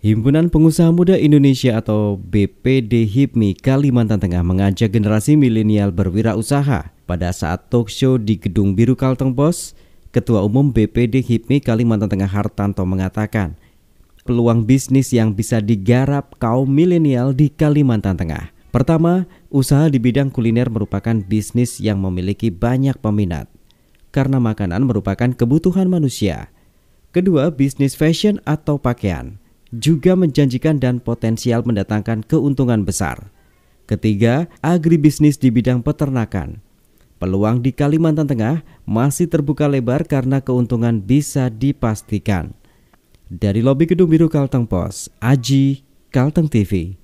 Himpunan Pengusaha Muda Indonesia atau BPD HIPMI Kalimantan Tengah mengajak generasi milenial berwirausaha. Pada saat talk show di Gedung Biru Kalteng Pos, Ketua Umum BPD HIPMI Kalimantan Tengah Hartanto mengatakan, peluang bisnis yang bisa digarap kaum milenial di Kalimantan Tengah. Pertama, usaha di bidang kuliner merupakan bisnis yang memiliki banyak peminat karena makanan merupakan kebutuhan manusia. Kedua, bisnis fashion atau pakaian juga menjanjikan dan potensial mendatangkan keuntungan besar. Ketiga, agribisnis di bidang peternakan. Peluang di Kalimantan Tengah masih terbuka lebar karena keuntungan bisa dipastikan. Dari lobi Gedung Biru Kalteng Pos, Aji, Kalteng TV.